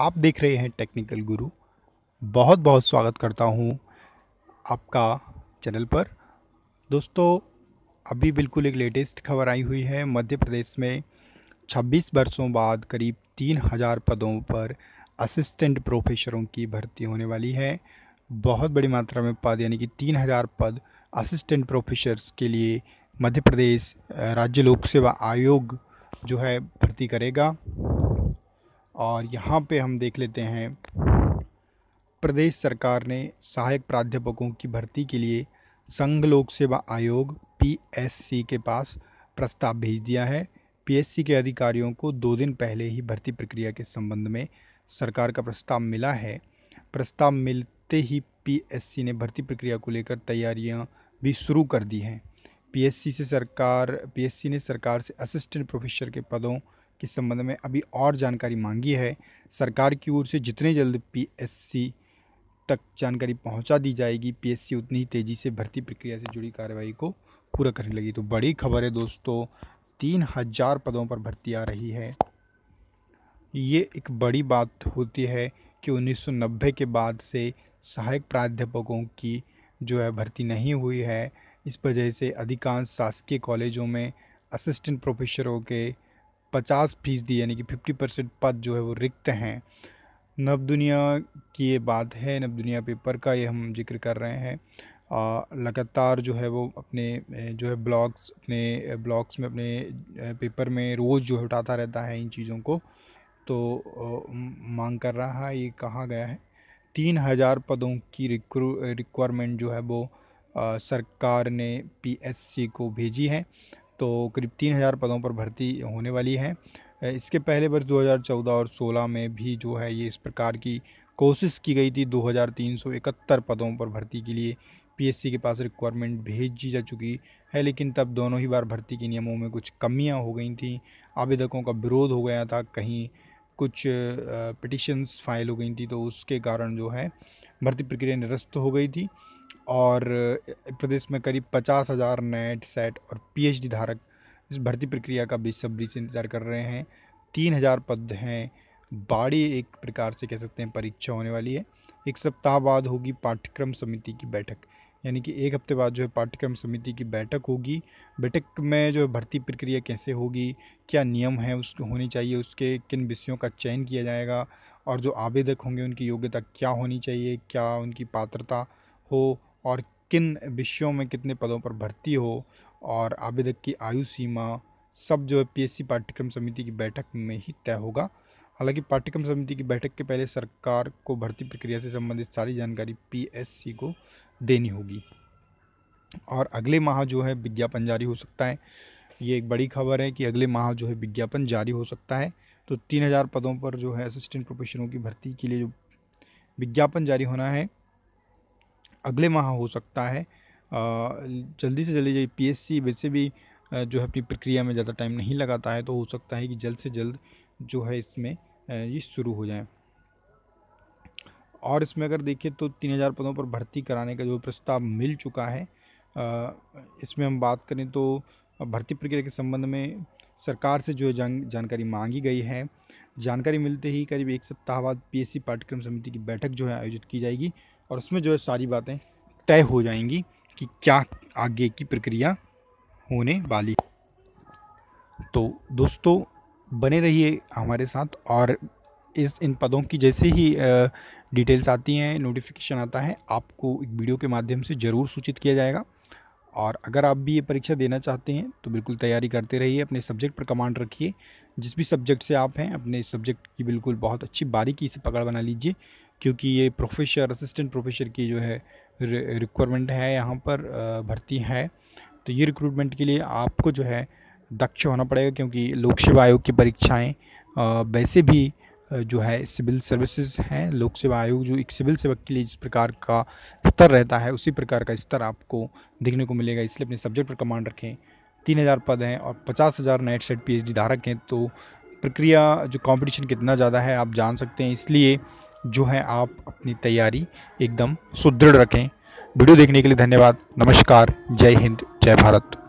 आप देख रहे हैं टेक्निकल गुरु बहुत बहुत स्वागत करता हूँ आपका चैनल पर दोस्तों अभी बिल्कुल एक लेटेस्ट खबर आई हुई है मध्य प्रदेश में 26 वर्षों बाद करीब 3000 पदों पर असिस्टेंट प्रोफेसरों की भर्ती होने वाली है बहुत बड़ी मात्रा में पद यानी कि 3000 पद असिस्टेंट प्रोफेसर्स के लिए मध्य प्रदेश राज्य लोक सेवा आयोग जो है भर्ती करेगा और यहाँ पे हम देख लेते हैं प्रदेश सरकार ने सहायक प्राध्यापकों की भर्ती के लिए संघ लोक सेवा आयोग पीएससी के पास प्रस्ताव भेज दिया है पीएससी के अधिकारियों को दो दिन पहले ही भर्ती प्रक्रिया के संबंध में सरकार का प्रस्ताव मिला है प्रस्ताव मिलते ही पीएससी ने भर्ती प्रक्रिया को लेकर तैयारियां भी शुरू कर दी हैं पीएससी से सरकार पीएससी ने सरकार से असिस्टेंट प्रोफेसर के पदों कि संबंध में अभी और जानकारी मांगी है सरकार की ओर से जितने जल्द पीएससी तक जानकारी पहुंचा दी जाएगी पीएससी उतनी ही तेज़ी से भर्ती प्रक्रिया से जुड़ी कार्रवाई को पूरा करने लगी तो बड़ी खबर है दोस्तों तीन हज़ार पदों पर भर्ती आ रही है ये एक बड़ी बात होती है कि 1990 के बाद से सहायक प्राध्यापकों की जो है भर्ती नहीं हुई है इस वजह से अधिकांश शासकीय कॉलेजों में असिस्टेंट प्रोफेसरों के पचास फीसदी यानी कि फिफ्टी परसेंट पद जो है वो रिक्त हैं नव दुनिया की ये बात है नव दुनिया पेपर का ये हम जिक्र कर रहे हैं आ, लगातार जो है वो अपने जो है ब्लॉग्स अपने ब्लॉग्स में अपने पेपर में रोज़ जो है उठाता रहता है इन चीज़ों को तो आ, मांग कर रहा है ये कहा गया है तीन हज़ार पदों की रिक्वायरमेंट जो है वो आ, सरकार ने पीएससी को भेजी है तो करीब तीन हज़ार पदों पर भर्ती होने वाली है इसके पहले वर्ष 2014 और 16 में भी जो है ये इस प्रकार की कोशिश की गई थी 2371 पदों पर भर्ती के लिए पीएससी के पास रिक्वायरमेंट भेजी जा चुकी है लेकिन तब दोनों ही बार भर्ती के नियमों में कुछ कमियां हो गई थी आवेदकों का विरोध हो गया था कहीं कुछ पटिशन्स फाइल हो गई थी तो उसके कारण जो है भर्ती प्रक्रिया निरस्त हो गई थी और प्रदेश में करीब पचास हज़ार नेट सेट और पीएचडी धारक इस भर्ती प्रक्रिया का बेसब्री से इंतज़ार कर रहे हैं तीन हज़ार पद हैं बाड़ी एक प्रकार से कह सकते हैं परीक्षा होने वाली है एक सप्ताह बाद होगी पाठ्यक्रम समिति की बैठक यानी कि एक हफ्ते बाद जो है पाठ्यक्रम समिति की बैठक होगी बैठक में जो भर्ती प्रक्रिया कैसे होगी क्या नियम है उस होने चाहिए उसके किन विषयों का चयन किया जाएगा और जो आवेदक होंगे उनकी योग्यता क्या होनी चाहिए क्या उनकी पात्रता हो और किन विषयों में कितने पदों पर भर्ती हो और आवेदक की आयु सीमा सब जो है पी पाठ्यक्रम समिति की बैठक में ही तय होगा हालांकि पाठ्यक्रम समिति की बैठक के पहले सरकार को भर्ती प्रक्रिया से संबंधित सारी जानकारी पी को देनी होगी और अगले माह जो है विज्ञापन जारी हो सकता है ये एक बड़ी खबर है कि अगले माह जो है विज्ञापन जारी हो सकता है तो तीन हज़ार पदों पर जो है असिस्टेंट प्रोफेशनों की भर्ती के लिए जो विज्ञापन जारी होना है अगले माह हो सकता है जल्दी से जल्दी जो सी वैसे भी जो है अपनी प्रक्रिया में ज़्यादा टाइम नहीं लगाता है तो हो सकता है कि जल्द से जल्द जो है इसमें ये शुरू हो जाए और इसमें अगर देखें तो तीन हज़ार पदों पर भर्ती कराने का जो प्रस्ताव मिल चुका है इसमें हम बात करें तो भर्ती प्रक्रिया के संबंध में सरकार से जो जान, जानकारी मांगी गई है जानकारी मिलते ही करीब एक सप्ताह बाद पीएससी पाठ्यक्रम समिति की बैठक जो है आयोजित की जाएगी और उसमें जो है सारी बातें तय हो जाएंगी कि क्या आगे की प्रक्रिया होने वाली तो दोस्तों बने रहिए हमारे साथ और इस इन पदों की जैसे ही डिटेल्स आती हैं नोटिफिकेशन आता है आपको एक वीडियो के माध्यम से ज़रूर सूचित किया जाएगा और अगर आप भी ये परीक्षा देना चाहते हैं तो बिल्कुल तैयारी करते रहिए अपने सब्जेक्ट पर कमांड रखिए जिस भी सब्जेक्ट से आप हैं अपने सब्जेक्ट की बिल्कुल बहुत अच्छी बारीकी से पकड़ बना लीजिए क्योंकि ये प्रोफेसर असिस्टेंट प्रोफेसर की जो है रिक्वायरमेंट है यहाँ पर भर्ती है तो ये रिक्रूटमेंट के लिए आपको जो है दक्ष होना पड़ेगा क्योंकि लोक सेवा आयोग की परीक्षाएँ वैसे भी जो है सिविल सर्विसेज हैं लोक सेवा आयोग जो एक सिविल सेवक के लिए जिस प्रकार का स्तर रहता है उसी प्रकार का स्तर आपको देखने को मिलेगा इसलिए अपने सब्जेक्ट पर कमांड रखें तीन हज़ार पद हैं और पचास हज़ार नेट सेट पीएचडी धारक हैं तो प्रक्रिया जो कंपटीशन कितना ज़्यादा है आप जान सकते हैं इसलिए जो है आप अपनी तैयारी एकदम सुदृढ़ रखें वीडियो देखने के लिए धन्यवाद नमस्कार जय हिंद जय भारत